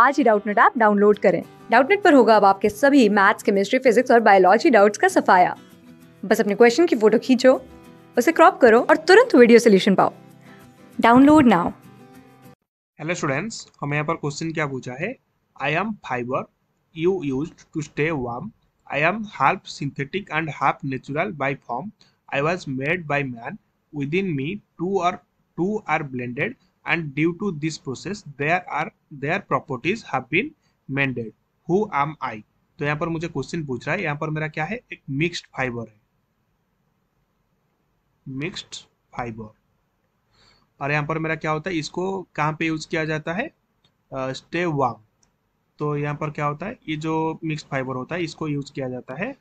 आज ही Doubtnut app download करें डाउटनेट पर होगा अब आपके सभी मैथ्स केमिस्ट्री फिजिक्स और बायोलॉजी डाउट्स का सफाया बस अपने क्वेश्चन की फोटो खींचो उसे क्रॉप करो और तुरंत वीडियो सोल्यूशन पाओ डाउनलोड नाउ हेलो स्टूडेंट्स हमें यहाँ पर क्वेश्चन क्या पूछा है I am fibre you use to stay warm I am half synthetic and half natural by form I was made by man with in me two are two are blended and due to this process there are their properties have been mended who am I तो यहाँ पर मुझे question पूछ रहा है यहाँ पर मेरा क्या है एक मिक्स्ड फाइबर है मिक्स्ड फाइबर और यहाँ पर मेरा क्या होता है इसको कहाँ पे यूज किया जाता है स्टे uh, वार्म तो यहाँ पर क्या होता है ये जो मिक्स्ड फाइबर होता है इसको यूज किया जाता है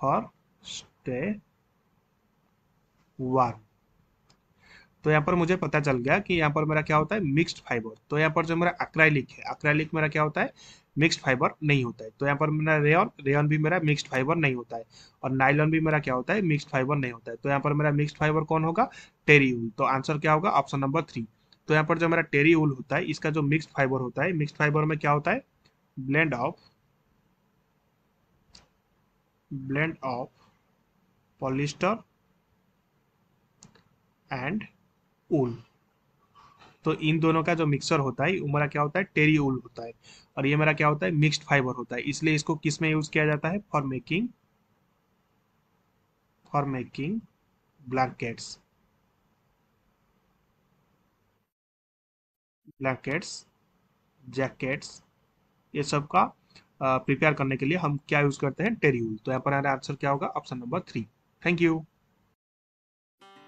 फॉर स्टे वार्म तो यहाँ पर मुझे पता चल गया कि यहाँ पर मेरा क्या होता है मिक्स्ड फाइबर तो यहाँ पर जो मेरा अक्राइलिक है अक्राइलिक मेरा क्या होता है मिक्स्ड फाइबर नहीं होता है तो यहाँ पर मेरा रेयन रेयन भी मेरा मिक्स्ड फाइबर नहीं होता है और नाइलॉन भी मेरा क्या होता है मिक्स्ड फाइबर नहीं होता है तो यहाँ पर मेरा मिक्स्ड फाइबर कौन होगा टेरी उल तो आंसर क्या होगा ऑप्शन नंबर थ्री तो यहाँ पर जो मेरा टेरी उल होता है इसका जो मिक्स्ड फाइबर होता है मिक्स्ड फाइबर में क्या होता है blend of blend of polyester and wool तो इन दोनों का जो मिक्सर होता है वो मेरा क्या होता है टेरी उल होता है और ये मेरा क्या होता है मिक्स्ड फाइबर होता है इसलिए इसको किस में यूज किया जाता है for making for making blankets blankets jackets ये सब का प्रिपेयर करने के लिए हम क्या यूज करते हैं टेरी उल तो यहाँ पर आंसर क्या होगा option number three thank you